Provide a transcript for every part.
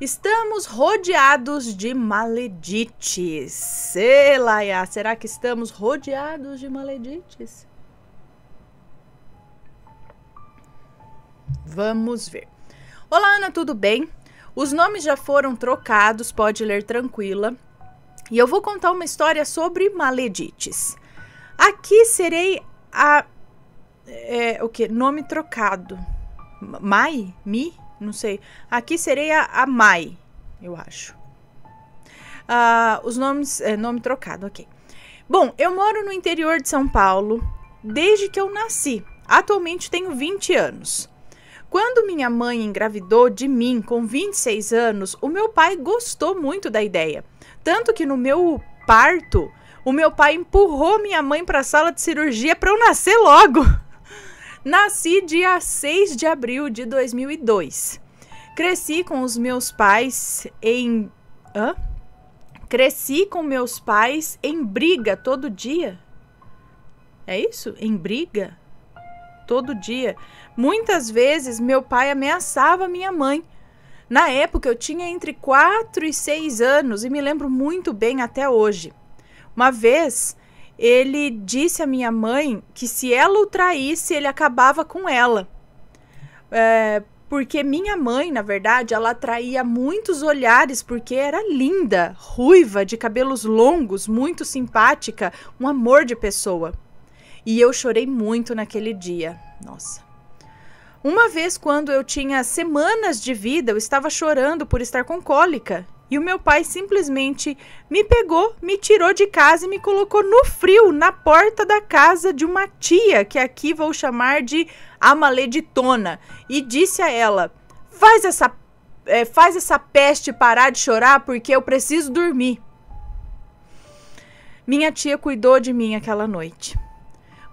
Estamos rodeados de maledites. Elaia, será que estamos rodeados de maledites? Vamos ver. Olá, Ana, tudo bem? Os nomes já foram trocados, pode ler tranquila. E eu vou contar uma história sobre maledites. Aqui serei a. É, o que? Nome trocado. Mai? Mi? Não sei. Aqui seria a Mai, eu acho. Uh, os nomes. É, nome trocado, ok. Bom, eu moro no interior de São Paulo desde que eu nasci. Atualmente tenho 20 anos. Quando minha mãe engravidou de mim com 26 anos, o meu pai gostou muito da ideia. Tanto que no meu parto, o meu pai empurrou minha mãe para a sala de cirurgia para eu nascer logo. Nasci dia 6 de abril de 2002. Cresci com os meus pais em. Hã? Cresci com meus pais em briga todo dia. É isso? Em briga? Todo dia. Muitas vezes meu pai ameaçava minha mãe. Na época eu tinha entre 4 e 6 anos e me lembro muito bem até hoje. Uma vez ele disse à minha mãe que se ela o traísse, ele acabava com ela. É, porque minha mãe, na verdade, ela atraía muitos olhares porque era linda, ruiva, de cabelos longos, muito simpática, um amor de pessoa. E eu chorei muito naquele dia. Nossa. Uma vez, quando eu tinha semanas de vida, eu estava chorando por estar com cólica e o meu pai simplesmente me pegou, me tirou de casa e me colocou no frio, na porta da casa de uma tia, que aqui vou chamar de a maleditona, e disse a ela: faz essa, é, faz essa peste parar de chorar porque eu preciso dormir. Minha tia cuidou de mim aquela noite.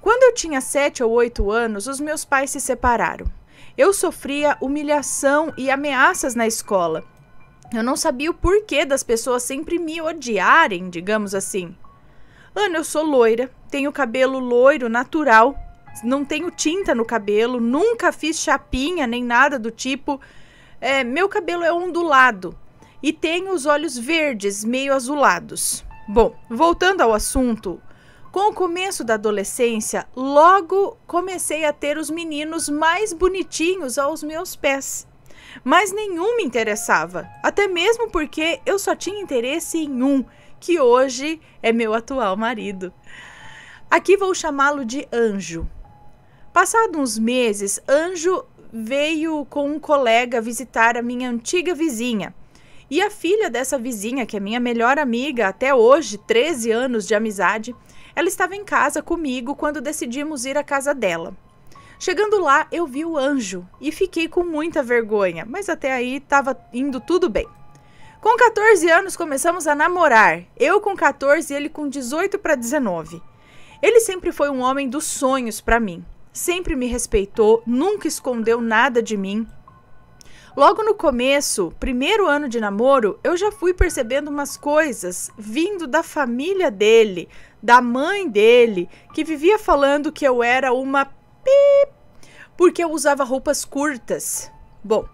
Quando eu tinha sete ou oito anos, os meus pais se separaram. Eu sofria humilhação e ameaças na escola. Eu não sabia o porquê das pessoas sempre me odiarem, digamos assim. Ana, eu sou loira, tenho cabelo loiro natural, não tenho tinta no cabelo, nunca fiz chapinha nem nada do tipo. É, meu cabelo é ondulado e tenho os olhos verdes, meio azulados. Bom, voltando ao assunto, com o começo da adolescência, logo comecei a ter os meninos mais bonitinhos aos meus pés mas nenhum me interessava, até mesmo porque eu só tinha interesse em um, que hoje é meu atual marido. Aqui vou chamá-lo de Anjo. Passados uns meses, Anjo veio com um colega visitar a minha antiga vizinha. E a filha dessa vizinha, que é minha melhor amiga até hoje, 13 anos de amizade, ela estava em casa comigo quando decidimos ir à casa dela. Chegando lá, eu vi o anjo e fiquei com muita vergonha, mas até aí estava indo tudo bem. Com 14 anos começamos a namorar. Eu com 14 e ele com 18 para 19. Ele sempre foi um homem dos sonhos para mim. Sempre me respeitou, nunca escondeu nada de mim. Logo no começo, primeiro ano de namoro, eu já fui percebendo umas coisas vindo da família dele, da mãe dele, que vivia falando que eu era uma Pip! Porque eu usava roupas curtas. Bom,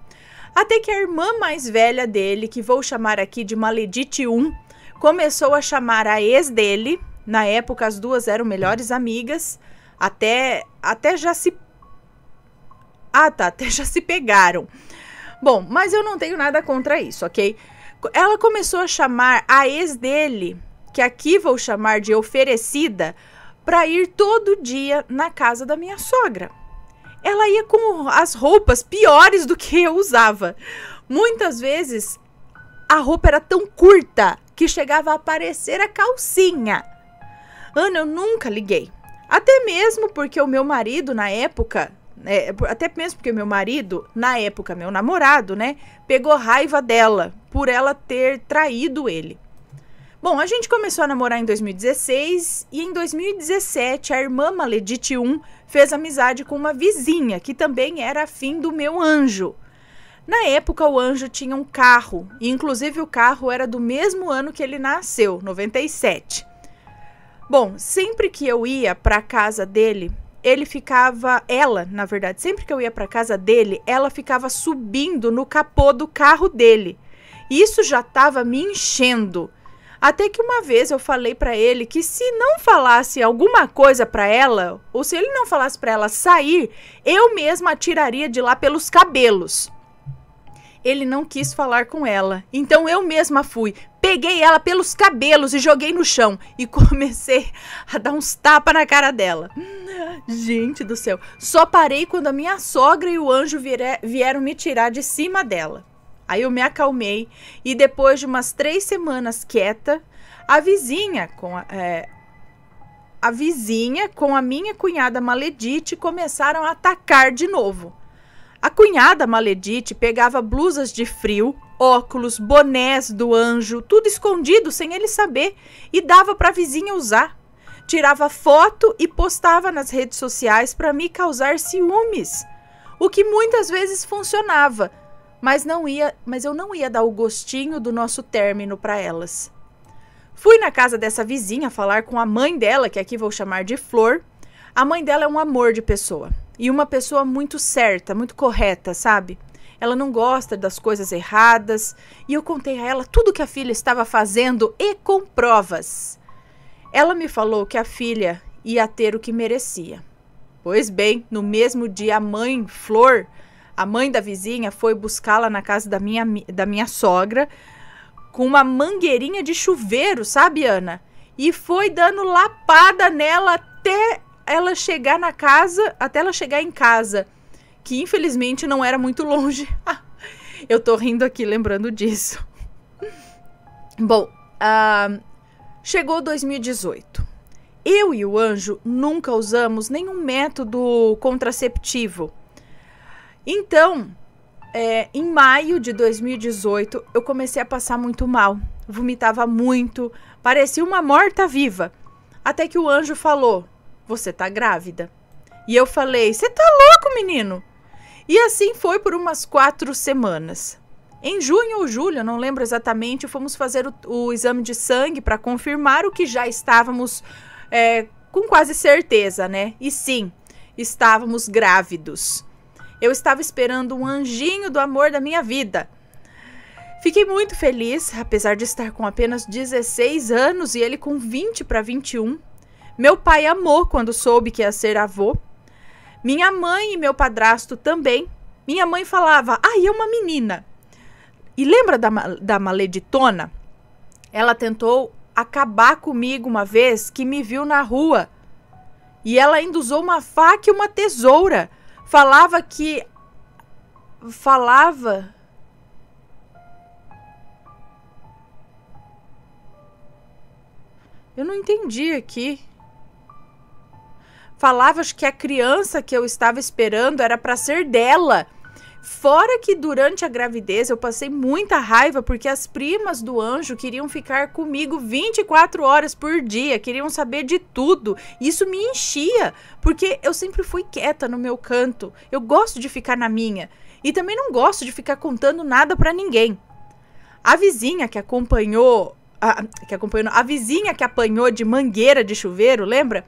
até que a irmã mais velha dele, que vou chamar aqui de Maledite 1, começou a chamar a ex dele. Na época, as duas eram melhores amigas. Até, até já se. Ah, tá. Até já se pegaram. Bom, mas eu não tenho nada contra isso, ok? Ela começou a chamar a ex dele, que aqui vou chamar de oferecida, para ir todo dia na casa da minha sogra. Ela ia com as roupas piores do que eu usava. Muitas vezes a roupa era tão curta que chegava a aparecer a calcinha. Ana, eu nunca liguei. Até mesmo porque o meu marido, na época, é, até mesmo porque meu marido, na época, meu namorado, né, pegou raiva dela por ela ter traído ele. Bom, a gente começou a namorar em 2016 e em 2017 a irmã Maledite I fez amizade com uma vizinha que também era afim do meu anjo. Na época, o anjo tinha um carro, e inclusive o carro era do mesmo ano que ele nasceu, 97. Bom, sempre que eu ia para casa dele, ele ficava, ela, na verdade, sempre que eu ia para casa dele, ela ficava subindo no capô do carro dele. Isso já estava me enchendo. Até que uma vez eu falei para ele que se não falasse alguma coisa para ela, ou se ele não falasse para ela sair, eu mesma a tiraria de lá pelos cabelos. Ele não quis falar com ela, então eu mesma fui, peguei ela pelos cabelos e joguei no chão e comecei a dar uns tapas na cara dela. Gente do céu, só parei quando a minha sogra e o anjo vieram me tirar de cima dela. Aí eu me acalmei e depois de umas três semanas quieta, a vizinha com a, é, a vizinha com a minha cunhada Maledite começaram a atacar de novo. A cunhada Maledite pegava blusas de frio, óculos, bonés do anjo, tudo escondido sem ele saber e dava para a vizinha usar. Tirava foto e postava nas redes sociais para me causar ciúmes, o que muitas vezes funcionava, mas não ia, mas eu não ia dar o gostinho do nosso término para elas. Fui na casa dessa vizinha falar com a mãe dela, que aqui vou chamar de Flor. A mãe dela é um amor de pessoa e uma pessoa muito certa, muito correta, sabe? Ela não gosta das coisas erradas e eu contei a ela tudo que a filha estava fazendo e com provas. Ela me falou que a filha ia ter o que merecia. Pois bem, no mesmo dia a mãe, Flor, a mãe da vizinha foi buscá-la na casa da minha, da minha sogra com uma mangueirinha de chuveiro, sabe, Ana? E foi dando lapada nela até ela chegar na casa, até ela chegar em casa, que infelizmente não era muito longe. Eu tô rindo aqui lembrando disso. Bom, uh, chegou 2018. Eu e o anjo nunca usamos nenhum método contraceptivo. Então, é, em maio de 2018, eu comecei a passar muito mal. Vomitava muito, parecia uma morta-viva. Até que o anjo falou: Você tá grávida. E eu falei: Você tá louco, menino? E assim foi por umas quatro semanas. Em junho ou julho, não lembro exatamente, fomos fazer o, o exame de sangue para confirmar o que já estávamos é, com quase certeza, né? E sim, estávamos grávidos. Eu estava esperando um anjinho do amor da minha vida. Fiquei muito feliz, apesar de estar com apenas 16 anos e ele com 20 para 21. Meu pai amou quando soube que ia ser avô. Minha mãe e meu padrasto também. Minha mãe falava: "Ai, ah, é uma menina". E lembra da, da maleditona? Ela tentou acabar comigo uma vez que me viu na rua. E ela ainda usou uma faca e uma tesoura falava que falava Eu não entendi aqui. Falava que a criança que eu estava esperando era para ser dela Fora que durante a gravidez eu passei muita raiva porque as primas do anjo queriam ficar comigo 24 horas por dia, queriam saber de tudo. Isso me enchia, porque eu sempre fui quieta no meu canto. Eu gosto de ficar na minha e também não gosto de ficar contando nada para ninguém. A vizinha que acompanhou a, que acompanhou, a vizinha que apanhou de mangueira de chuveiro, lembra?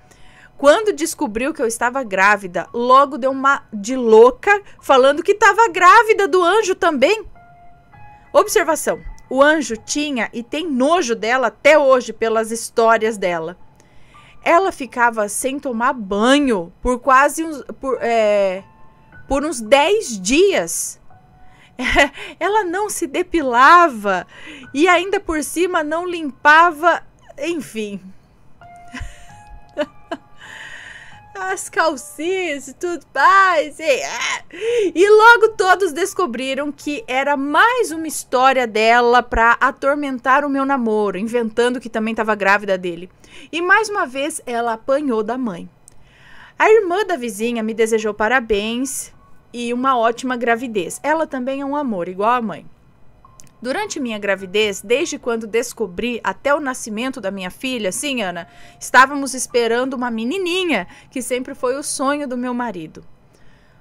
Quando descobriu que eu estava grávida, logo deu uma de louca, falando que estava grávida do anjo também. Observação: o anjo tinha e tem nojo dela até hoje pelas histórias dela. Ela ficava sem tomar banho por quase uns, por, é, por uns 10 dias ela não se depilava e ainda por cima não limpava, enfim. as calcinhas e tudo mais. E, é. e logo todos descobriram que era mais uma história dela para atormentar o meu namoro, inventando que também estava grávida dele. E mais uma vez ela apanhou da mãe. A irmã da vizinha me desejou parabéns e uma ótima gravidez. Ela também é um amor, igual a mãe. Durante minha gravidez, desde quando descobri até o nascimento da minha filha, sim, Ana, estávamos esperando uma menininha, que sempre foi o sonho do meu marido.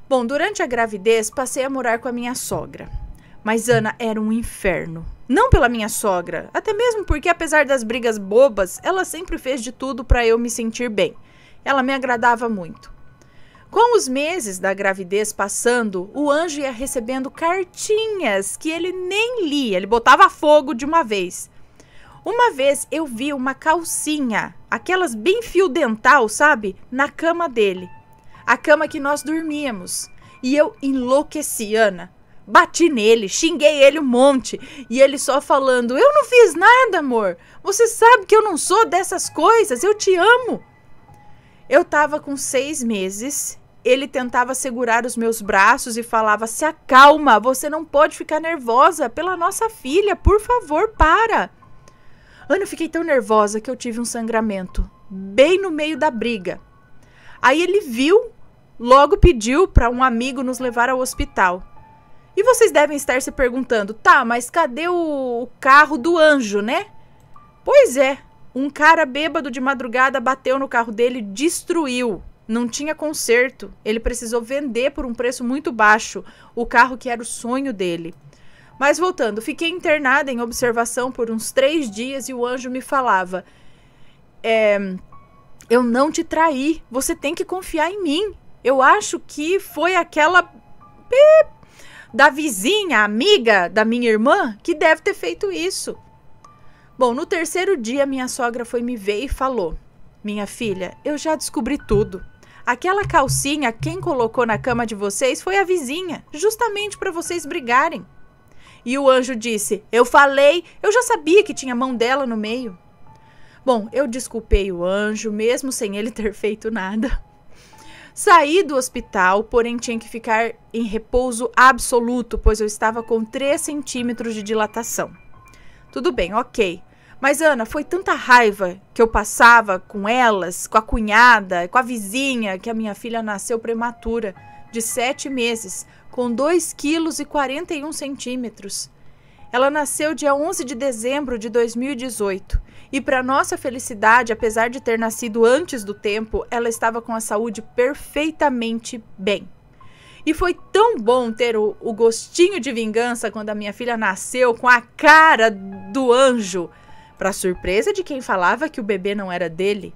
Bom, durante a gravidez, passei a morar com a minha sogra. Mas Ana era um inferno. Não pela minha sogra, até mesmo porque, apesar das brigas bobas, ela sempre fez de tudo para eu me sentir bem. Ela me agradava muito. Com os meses da gravidez passando, o anjo ia recebendo cartinhas que ele nem lia, ele botava fogo de uma vez. Uma vez eu vi uma calcinha, aquelas bem fio dental, sabe? Na cama dele. A cama que nós dormíamos. E eu enlouqueci, Ana. Bati nele, xinguei ele um monte. E ele só falando: Eu não fiz nada, amor. Você sabe que eu não sou dessas coisas. Eu te amo. Eu tava com seis meses ele tentava segurar os meus braços e falava: Se acalma, você não pode ficar nervosa pela nossa filha, por favor, para. Ana, eu fiquei tão nervosa que eu tive um sangramento, bem no meio da briga. Aí ele viu, logo pediu para um amigo nos levar ao hospital. E vocês devem estar se perguntando: tá, mas cadê o, o carro do anjo, né? Pois é, um cara bêbado de madrugada bateu no carro dele e destruiu não tinha conserto, ele precisou vender por um preço muito baixo o carro que era o sonho dele. Mas voltando, fiquei internada em observação por uns três dias e o anjo me falava: é, Eu não te traí, você tem que confiar em mim. Eu acho que foi aquela. Pip, da vizinha, amiga da minha irmã, que deve ter feito isso. Bom, no terceiro dia, minha sogra foi me ver e falou: Minha filha, eu já descobri tudo. Aquela calcinha, quem colocou na cama de vocês foi a vizinha, justamente para vocês brigarem. E o anjo disse: Eu falei, eu já sabia que tinha mão dela no meio. Bom, eu desculpei o anjo, mesmo sem ele ter feito nada. Saí do hospital, porém tinha que ficar em repouso absoluto, pois eu estava com 3 centímetros de dilatação. Tudo bem, ok. Mas, Ana, foi tanta raiva que eu passava com elas, com a cunhada, com a vizinha, que a minha filha nasceu prematura, de sete meses, com 2,41 quilos. e centímetros. Ela nasceu dia 11 de dezembro de 2018 e, para nossa felicidade, apesar de ter nascido antes do tempo, ela estava com a saúde perfeitamente bem. E foi tão bom ter o, o gostinho de vingança quando a minha filha nasceu com a cara do anjo para surpresa de quem falava que o bebê não era dele.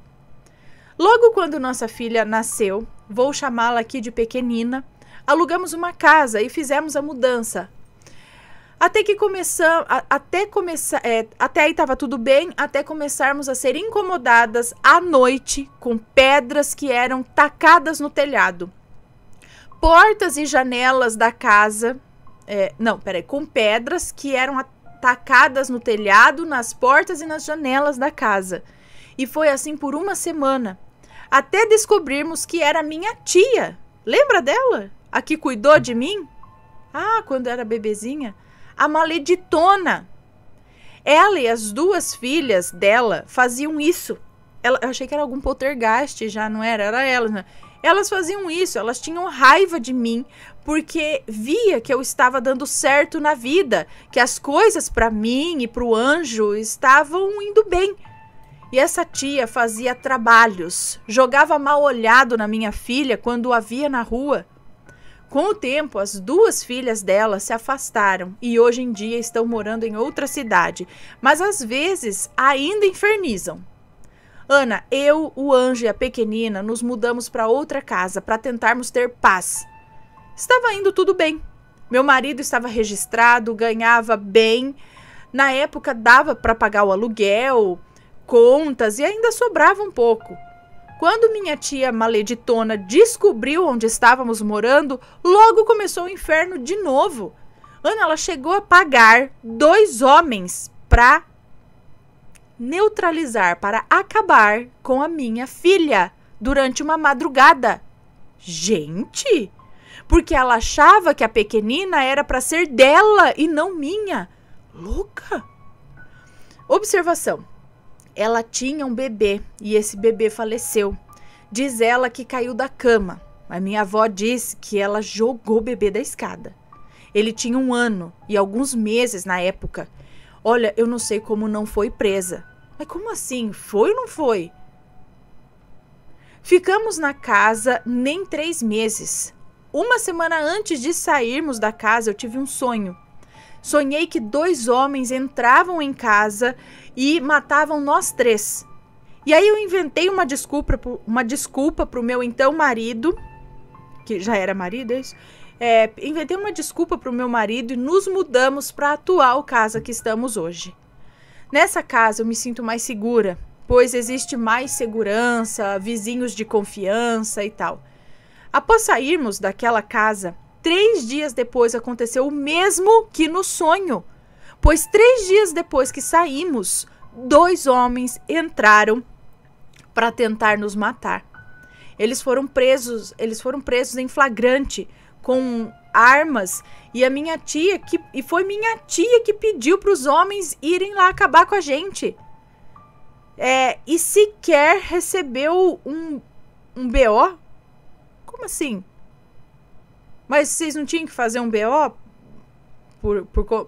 Logo quando nossa filha nasceu, vou chamá-la aqui de pequenina, alugamos uma casa e fizemos a mudança. Até que começamos, até começar, é, até aí estava tudo bem, até começarmos a ser incomodadas à noite com pedras que eram tacadas no telhado. Portas e janelas da casa, é, não, peraí, com pedras que eram tacadas no telhado, nas portas e nas janelas da casa. E foi assim por uma semana, até descobrirmos que era minha tia. Lembra dela? A que cuidou de mim? Ah, quando era bebezinha. A maleditona. Ela e as duas filhas dela faziam isso. Ela, eu achei que era algum poltergeist já, não era? Era ela. Né? Elas faziam isso, elas tinham raiva de mim porque via que eu estava dando certo na vida, que as coisas para mim e para o anjo estavam indo bem. E essa tia fazia trabalhos, jogava mal olhado na minha filha quando a via na rua. Com o tempo, as duas filhas dela se afastaram e hoje em dia estão morando em outra cidade, mas às vezes ainda infernizam. Ana, eu, o anjo e a pequenina nos mudamos para outra casa para tentarmos ter paz. Estava indo tudo bem. Meu marido estava registrado, ganhava bem. Na época dava para pagar o aluguel, contas e ainda sobrava um pouco. Quando minha tia maleditona descobriu onde estávamos morando, logo começou o inferno de novo. Ana, ela chegou a pagar dois homens para neutralizar para acabar com a minha filha durante uma madrugada. Gente, porque ela achava que a pequenina era para ser dela e não minha. Louca. Observação. Ela tinha um bebê e esse bebê faleceu. Diz ela que caiu da cama, mas minha avó diz que ela jogou o bebê da escada. Ele tinha um ano e alguns meses na época Olha, eu não sei como não foi presa. Mas como assim? Foi ou não foi? Ficamos na casa nem três meses. Uma semana antes de sairmos da casa, eu tive um sonho. Sonhei que dois homens entravam em casa e matavam nós três. E aí eu inventei uma desculpa, uma desculpa meu então marido, que já era marido, é isso? é, inventei uma desculpa para o meu marido e nos mudamos para a atual casa que estamos hoje. Nessa casa eu me sinto mais segura, pois existe mais segurança, vizinhos de confiança e tal. Após sairmos daquela casa, três dias depois aconteceu o mesmo que no sonho, pois três dias depois que saímos, dois homens entraram para tentar nos matar. Eles foram presos, eles foram presos em flagrante com armas e a minha tia que e foi minha tia que pediu para os homens irem lá acabar com a gente. É, e sequer recebeu um um BO? Como assim? Mas vocês não tinham que fazer um BO por, por, por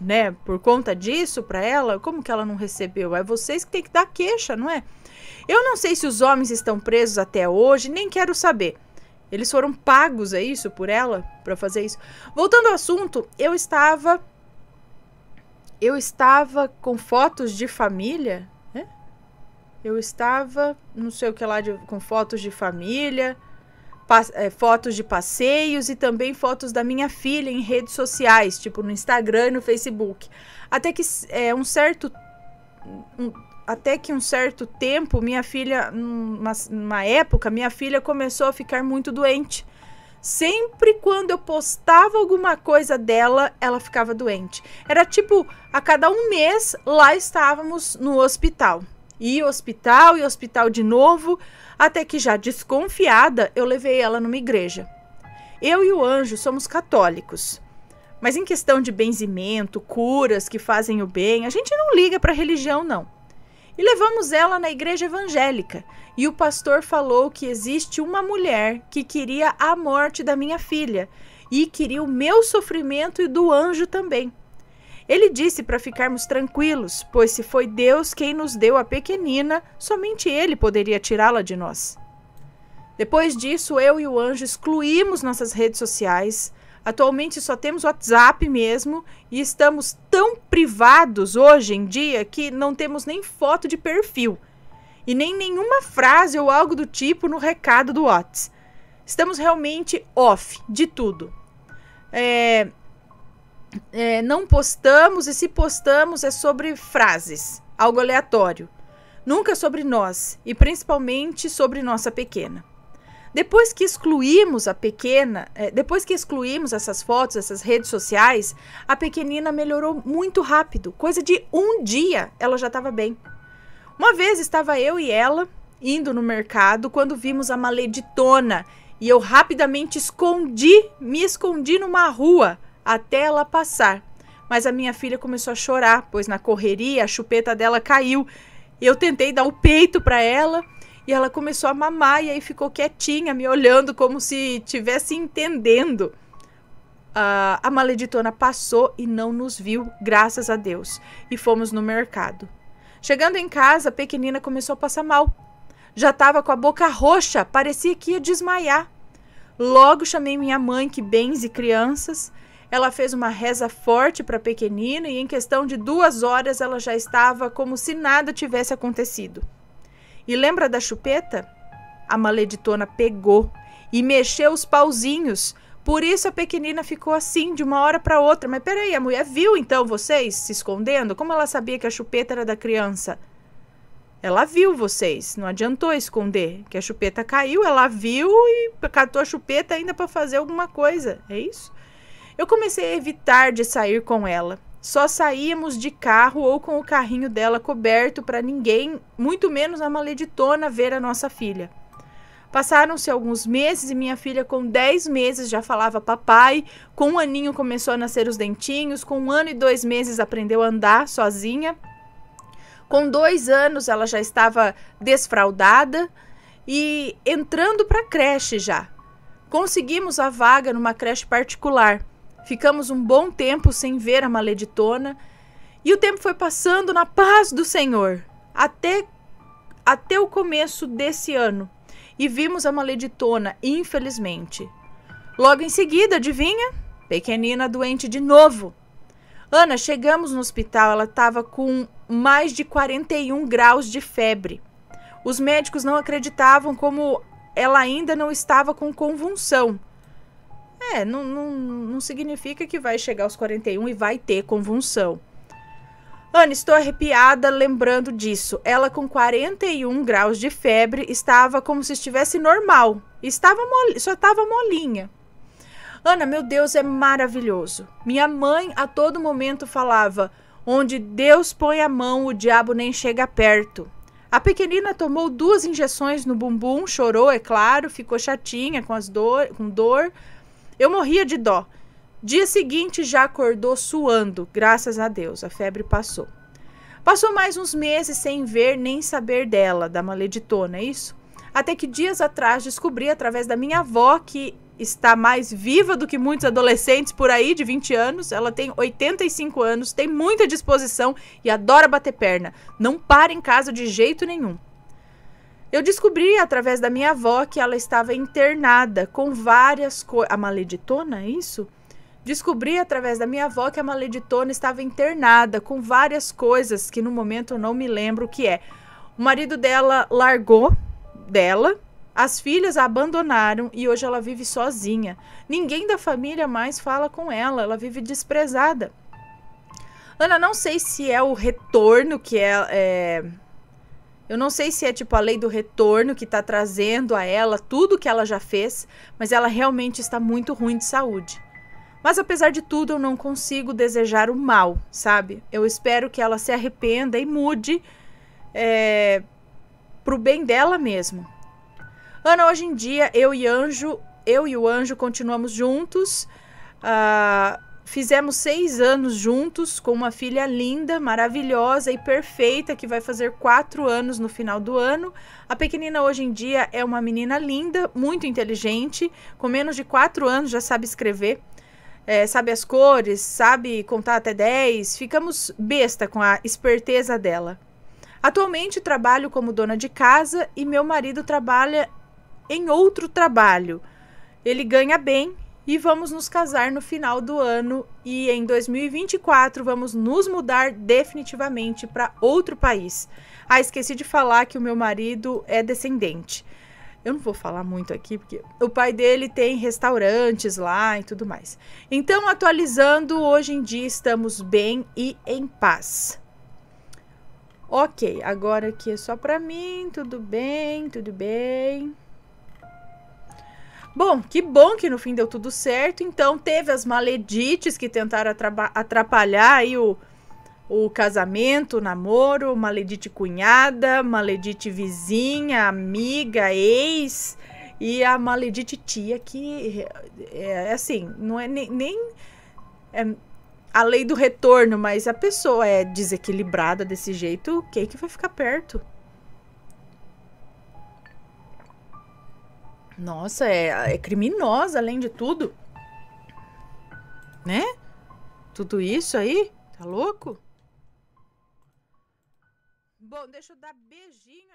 né, por conta disso para ela? Como que ela não recebeu? É vocês que tem que dar queixa, não é? Eu não sei se os homens estão presos até hoje, nem quero saber. Eles foram pagos, é isso, por ela, para fazer isso. Voltando ao assunto, eu estava. Eu estava com fotos de família, né? Eu estava, não sei o que lá, de, com fotos de família, é, fotos de passeios e também fotos da minha filha em redes sociais, tipo no Instagram e no Facebook. Até que é, um certo. Um, até que um certo tempo, minha filha, numa, numa época, minha filha começou a ficar muito doente. Sempre quando eu postava alguma coisa dela, ela ficava doente. Era tipo, a cada um mês, lá estávamos no hospital. E hospital, e hospital de novo, até que já desconfiada, eu levei ela numa igreja. Eu e o anjo somos católicos. Mas em questão de benzimento, curas que fazem o bem, a gente não liga para religião, não e levamos ela na igreja evangélica. E o pastor falou que existe uma mulher que queria a morte da minha filha e queria o meu sofrimento e do anjo também. Ele disse para ficarmos tranquilos, pois se foi Deus quem nos deu a pequenina, somente ele poderia tirá-la de nós. Depois disso, eu e o anjo excluímos nossas redes sociais, Atualmente só temos WhatsApp mesmo e estamos tão privados hoje em dia que não temos nem foto de perfil e nem nenhuma frase ou algo do tipo no recado do WhatsApp. Estamos realmente off de tudo. É, é, não postamos e se postamos é sobre frases, algo aleatório. Nunca sobre nós e principalmente sobre nossa pequena. Depois que excluímos a pequena, eh, depois que excluímos essas fotos, essas redes sociais, a pequenina melhorou muito rápido. Coisa de um dia ela já estava bem. Uma vez estava eu e ela indo no mercado quando vimos a maleditona e eu rapidamente escondi, me escondi numa rua até ela passar. Mas a minha filha começou a chorar, pois na correria a chupeta dela caiu. Eu tentei dar o peito para ela e ela começou a mamar e aí ficou quietinha, me olhando como se tivesse entendendo. Uh, a maleditona passou e não nos viu, graças a Deus, e fomos no mercado. Chegando em casa, a pequenina começou a passar mal. Já estava com a boca roxa, parecia que ia desmaiar. Logo chamei minha mãe, que bens e crianças. Ela fez uma reza forte para a pequenina e, em questão de duas horas, ela já estava como se nada tivesse acontecido. E lembra da chupeta? A maleditona pegou e mexeu os pauzinhos. Por isso a pequenina ficou assim de uma hora para outra. Mas peraí, a mulher viu então vocês se escondendo? Como ela sabia que a chupeta era da criança? Ela viu vocês, não adiantou esconder que a chupeta caiu, ela viu e catou a chupeta ainda para fazer alguma coisa. É isso? Eu comecei a evitar de sair com ela. Só saíamos de carro ou com o carrinho dela coberto para ninguém, muito menos a maleditona ver a nossa filha. Passaram-se alguns meses e minha filha, com 10 meses, já falava papai. Com um aninho, começou a nascer os dentinhos. Com um ano e dois meses, aprendeu a andar sozinha. Com dois anos, ela já estava desfraldada e entrando para creche já. Conseguimos a vaga numa creche particular. Ficamos um bom tempo sem ver a maleditona, e o tempo foi passando na paz do Senhor, até, até o começo desse ano, e vimos a maleditona, infelizmente. Logo em seguida, adivinha? Pequenina doente de novo. Ana, chegamos no hospital, ela estava com mais de 41 graus de febre. Os médicos não acreditavam como ela ainda não estava com convulsão. É, não, não, não significa que vai chegar aos 41 e vai ter convulsão. Ana, estou arrepiada lembrando disso. Ela, com 41 graus de febre, estava como se estivesse normal. Estava só estava molinha. Ana, meu Deus, é maravilhoso. Minha mãe a todo momento falava: onde Deus põe a mão, o diabo nem chega perto. A pequenina tomou duas injeções no bumbum, chorou, é claro, ficou chatinha com, as dor, com dor, eu morria de dó. Dia seguinte já acordou suando, graças a Deus, a febre passou. Passou mais uns meses sem ver nem saber dela, da maleditona, é isso? Até que dias atrás descobri através da minha avó que está mais viva do que muitos adolescentes por aí de 20 anos. Ela tem 85 anos, tem muita disposição e adora bater perna. Não para em casa de jeito nenhum. Eu descobri através da minha avó que ela estava internada com várias coisas. A maleditona, é isso? Descobri através da minha avó que a maleditona estava internada com várias coisas que no momento eu não me lembro o que é. O marido dela largou dela, as filhas a abandonaram e hoje ela vive sozinha. Ninguém da família mais fala com ela, ela vive desprezada. Ana, não sei se é o retorno que é, é eu não sei se é tipo a lei do retorno que está trazendo a ela tudo que ela já fez, mas ela realmente está muito ruim de saúde. Mas apesar de tudo, eu não consigo desejar o mal, sabe? Eu espero que ela se arrependa e mude é, pro bem dela mesmo. Ana, hoje em dia eu e Anjo, eu e o Anjo continuamos juntos. Uh, Fizemos seis anos juntos com uma filha linda, maravilhosa e perfeita que vai fazer quatro anos no final do ano. A pequenina hoje em dia é uma menina linda, muito inteligente, com menos de quatro anos já sabe escrever, é, sabe as cores, sabe contar até 10. Ficamos besta com a esperteza dela. Atualmente trabalho como dona de casa e meu marido trabalha em outro trabalho. Ele ganha bem e vamos nos casar no final do ano e em 2024 vamos nos mudar definitivamente para outro país. Ah, esqueci de falar que o meu marido é descendente. Eu não vou falar muito aqui porque o pai dele tem restaurantes lá e tudo mais. Então, atualizando, hoje em dia estamos bem e em paz. OK, agora aqui é só para mim, tudo bem, tudo bem. Bom, que bom que no fim deu tudo certo. Então teve as maledites que tentaram atrapalhar aí o, o casamento, o namoro, maledite cunhada, maledite vizinha, amiga, ex e a maledite tia que é, é assim, não é nem, nem é a lei do retorno, mas a pessoa é desequilibrada desse jeito, quem que vai ficar perto? Nossa, é, é criminosa além de tudo. Né? Tudo isso aí? Tá louco? Bom, deixa eu dar beijinho.